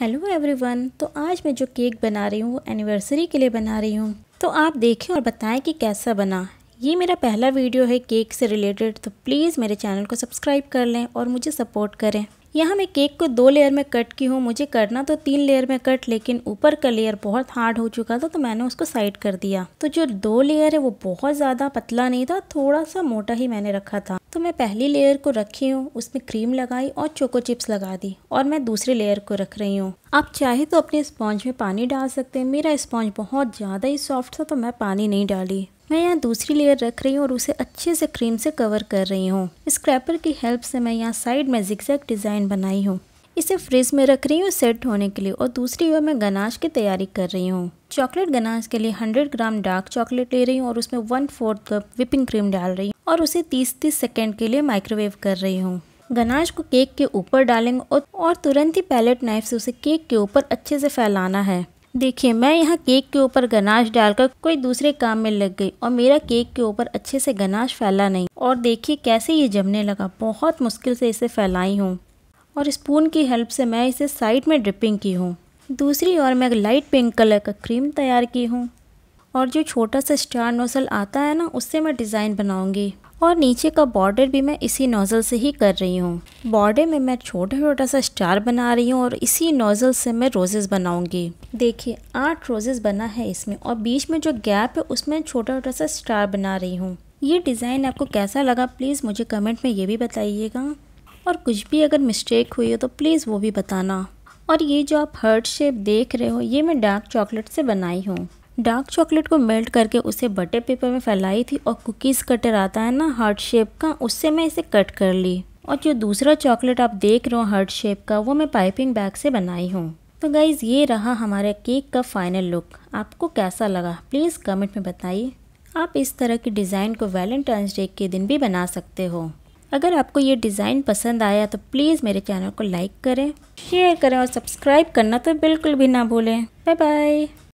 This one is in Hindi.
हेलो एवरीवन तो आज मैं जो केक बना रही हूँ वो एनिवर्सरी के लिए बना रही हूँ तो आप देखें और बताएं कि कैसा बना ये मेरा पहला वीडियो है केक से रिलेटेड तो प्लीज़ मेरे चैनल को सब्सक्राइब कर लें और मुझे सपोर्ट करें यहाँ मैं केक को दो लेयर में कट की हूँ मुझे करना तो तीन लेयर में कट लेकिन ऊपर का लेयर बहुत हार्ड हो चुका था तो मैंने उसको साइड कर दिया तो जो दो लेयर है वो बहुत ज़्यादा पतला नहीं था थोड़ा सा मोटा ही मैंने रखा था तो मैं पहली लेयर को रखी हूँ उसमें क्रीम लगाई और चोको चिप्स लगा दी और मैं दूसरी लेयर को रख रही हूँ आप चाहे तो अपने स्पॉन्ज में पानी डाल सकते हैं मेरा स्पॉन्ज बहुत ज़्यादा ही सॉफ्ट था तो मैं पानी नहीं डाली मैं यहाँ दूसरी लेयर रख रही हूँ और उसे अच्छे से क्रीम से कवर कर रही हूँ स्क्रैपर की हेल्प से मैं यहाँ साइड में जिक्जैक डिज़ाइन बनाई हूँ इसे फ्रिज में रख रही हूँ सेट होने के लिए और दूसरी ओर मैं गनाश की तैयारी कर रही हूँ चॉकलेट गनाश के लिए 100 ग्राम डार्क चॉकलेट ले रही हूँ और उसमें one fourth cup whipping cream डाल रही हूँ और उसे 30-30 सेकेंड के लिए माइक्रोवेव कर रही हूँ गनाश को केक के ऊपर डालेंगे और तुरंत ही पैलेट नाइफ से उसे केक के ऊपर अच्छे से फैलाना है देखिए मैं यहाँ केक के ऊपर गनाश डालकर कोई दूसरे काम में लग गई और मेरा केक के ऊपर अच्छे से गनाश फैला नहीं और देखिए कैसे ये जमने लगा बहुत मुश्किल से इसे फैलाई हूँ और स्पून की हेल्प से मैं इसे साइड में ड्रिपिंग की हूँ दूसरी ओर मैं लाइट पिंक कलर का क्रीम तैयार की हूँ और जो छोटा सा स्टार नोज़ल आता है ना उससे मैं डिज़ाइन बनाऊँगी और नीचे का बॉर्डर भी मैं इसी नोज़ल से ही कर रही हूँ बॉर्डर में मैं छोटा छोटा सा स्टार बना रही हूँ और इसी नोज़ल से मैं रोज़ेज़ बनाऊँगी देखिए आठ रोजेज़ बना है इसमें और बीच में जो गैप है उसमें छोटा छोटा सा स्टार बना रही हूँ ये डिज़ाइन आपको कैसा लगा प्लीज़ मुझे कमेंट में ये भी बताइएगा और कुछ भी अगर मिस्टेक हुई हो तो प्लीज़ वो भी बताना और ये जो आप हर्ट शेप देख रहे हो ये मैं डार्क चॉकलेट से बनाई हूँ डार्क चॉकलेट को मेल्ट करके उसे बटर पेपर में फैलाई थी और कुकीज़ कटर आता है ना हार्ट शेप का उससे मैं इसे कट कर ली और जो दूसरा चॉकलेट आप देख रहे हो हार्ट शेप का वो मैं पाइपिंग बैग से बनाई हूँ तो गाइज़ ये रहा हमारे केक का फाइनल लुक आपको कैसा लगा प्लीज़ कमेंट में बताइए आप इस तरह की डिज़ाइन को वैलेंटाइंस डे के दिन भी बना सकते हो अगर आपको ये डिज़ाइन पसंद आया तो प्लीज़ मेरे चैनल को लाइक करें शेयर करें और सब्सक्राइब करना तो बिल्कुल भी ना भूलें बाय बाय